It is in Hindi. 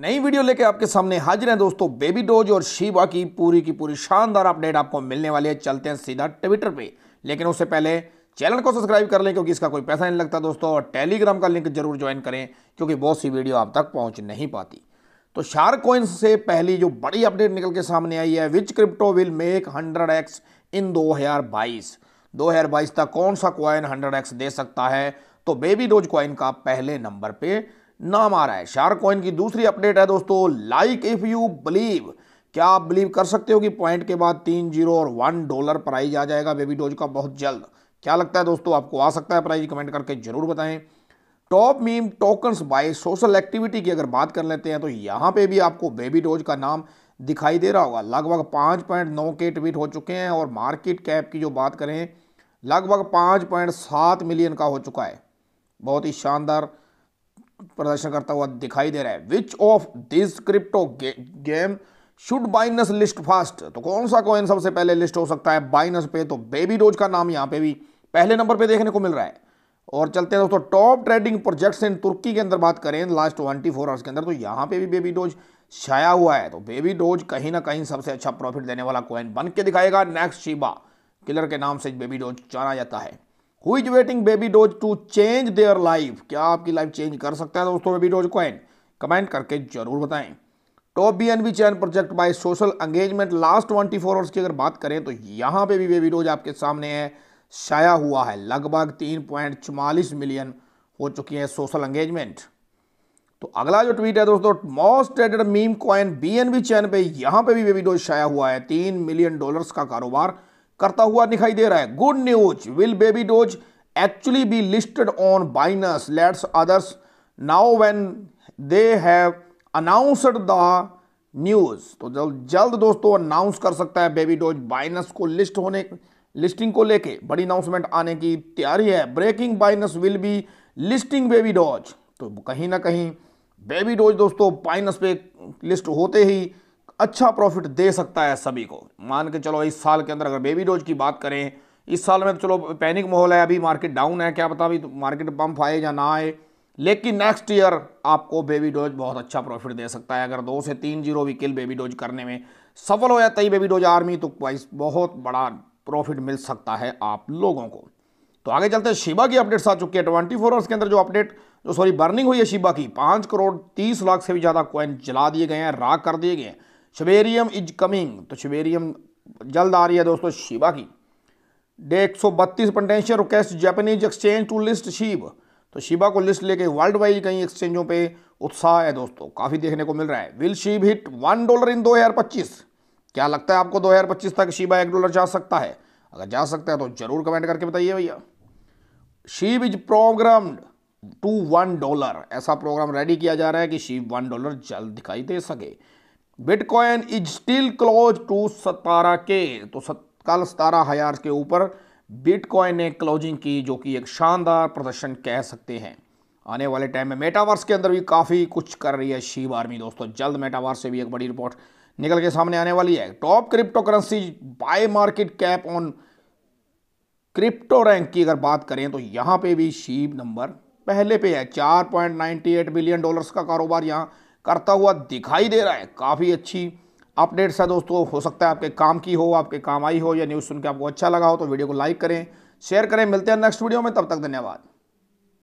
नई वीडियो लेके आपके सामने हाजिर हैं दोस्तों बेबी डोज और शिवा की पूरी की पूरी शानदार अपडेट आपको मिलने वाली है चलते हैं सीधा ट्विटर पे लेकिन उससे पहले चैनल को सब्सक्राइब कर लें क्योंकि इसका कोई पैसा नहीं लगता दोस्तों और टेलीग्राम का लिंक जरूर ज्वाइन करें क्योंकि बहुत सी वीडियो आप तक पहुँच नहीं पाती तो शार्क कोइंस से पहली जो बड़ी अपडेट निकल के सामने आई है which crypto will make hundred X in दो हजार बाईस दो हजार बाईस तक कौन सा कॉइन हंड्रेड एक्स दे सकता है तो बेबी डोज कॉइन का पहले नंबर पे नाम आ रहा है शार्क कॉइन की दूसरी अपडेट है दोस्तों लाइक इफ यू बिलीव क्या आप बिलीव कर सकते हो कि पॉइंट के बाद तीन जीरो और वन डॉलर प्राइज आ जाएगा बेबी डोज का बहुत जल्द क्या लगता है दोस्तों आपको आ सकता है प्राइज कमेंट करके जरूर बताएं top meme tokens by social activity की अगर बात कर लेते हैं तो यहाँ पे भी आपको बेबी डोज का नाम दिखाई दे रहा होगा लगभग पाँच पॉइंट नौ के ट्वीट हो चुके हैं और मार्केट कैप की जो बात करें लगभग पाँच पॉइंट सात मिलियन का हो चुका है बहुत ही शानदार प्रदर्शन करता हुआ दिखाई दे रहा है which of this crypto game should Binance list fast तो कौन सा कॉइन सबसे पहले लिस्ट हो सकता है बाइनस पे तो बेबी डोज का नाम यहाँ पे भी पहले नंबर पे देखने को मिल रहा है और चलते हैं दोस्तों top trading projects in Turkey के अंदर बात करें लास्ट ट्वेंटी फोर आवर्स के अंदर तो यहाँ पे भी बेबी डोज छाया हुआ है तो बेबी डोज कहीं ना कहीं सबसे अच्छा प्रॉफिट देने वाला कॉइन बन के दिखाएगा नेक्स्ट शिबा किलर के नाम से बेबी डोज जाना जाता है who is waiting baby doge to change their life क्या आपकी लाइफ चेंज कर सकता है दोस्तों बेबी डोज कॉइन कमेंट करके जरूर बताएं top B N B chain project by social engagement last twenty four hours की अगर बात करें तो यहाँ पे भी बेबी डोज आपके सामने है छाया हुआ है लगभग तीन पॉइंट चवालीस मिलियन हो चुकी है सोशल एंगेजमेंट तो अगला जो ट्वीट है दोस्तों most traded meme coin B N B chain पे यहाँ पे भी बेबी डोज छाया हुआ है तीन मिलियन डॉलर्स का कारोबार करता हुआ दिखाई दे रहा है good news will baby doge actually be listed on Binance let's others now when they have announced the news तो जल्द जल्द दोस्तों अनाउंस कर सकता है बेबी डोज बाइनस को लिस्ट होने लिस्टिंग को लेके बड़ी अनाउंसमेंट आने की तैयारी है breaking Binance will be listing baby doge तो कहीं ना कहीं बेबी डोज दोस्तों बाइनस पे लिस्ट होते ही अच्छा प्रॉफिट दे सकता है सभी को मान के चलो इस साल के अंदर अगर बेबी डोज की बात करें इस साल में तो चलो पैनिक माहौल है अभी मार्केट डाउन है क्या पता अभी तो मार्केट पंप आए या ना आए लेकिन नेक्स्ट ईयर आपको बेबी डोज बहुत अच्छा प्रॉफिट दे सकता है अगर दो से तीन जीरो भी किल बेबी डोज करने में सफल हो जाता ही बेबी डोज आर्मी तो वाइस बहुत बड़ा प्रॉफिट मिल सकता है आप लोगों को तो आगे चलते हैं शिबा की अपडेट्स आ चुकी है ट्वेंटी फोर आवर्स के अंदर जो अपडेट जो सॉरी बर्निंग हुई है शिबा की पाँच करोड़ तीस लाख से भी ज़्यादा कॉइन जला दिए गए हैं राख कर दिए गए हैं शबेरियम इज कमिंग तो शबेरियम जल्द आ रही है दोस्तों शिवा की डे एक सौ बत्तीस potential request Japanese exchange to list Shib तो शिवा को लिस्ट लेके वर्ल्ड वाइड कहीं एक्सचेंजों पे उत्साह है दोस्तों काफ़ी देखने को मिल रहा है will Shib hit one dollar in दो हज़ार पच्चीस क्या लगता है आपको दो हज़ार पच्चीस तक शिवा एक डॉलर जा सकता है अगर जा सकता है तो जरूर कमेंट करके बताइए भैया Shib is programmed to one dollar ऐसा प्रोग्राम रेडी किया जा रहा है कि शिव वन डॉलर जल्द दिखाई दे सके bitcoin is still close to सतारह के तो सत, कल सतारह हजार के ऊपर बिटकॉइन ने क्लोजिंग की जो कि एक शानदार प्रदर्शन कह सकते हैं आने वाले टाइम में मेटावर्स के अंदर भी काफ़ी कुछ कर रही है शिव आर्मी दोस्तों जल्द मेटावर्स से भी एक बड़ी रिपोर्ट निकल के सामने आने वाली है top cryptocurrency by market cap on crypto rank की अगर बात करें तो यहाँ पे भी शिव नंबर पहले पे है एट बिलियन डॉलर्स का कारोबार यहाँ करता हुआ दिखाई दे रहा है काफ़ी अच्छी अपडेट्स है दोस्तों हो सकता है आपके काम की हो आपके काम आई हो या न्यूज़ सुन के आपको अच्छा लगा हो तो वीडियो को लाइक करें शेयर करें मिलते हैं नेक्स्ट वीडियो में तब तक धन्यवाद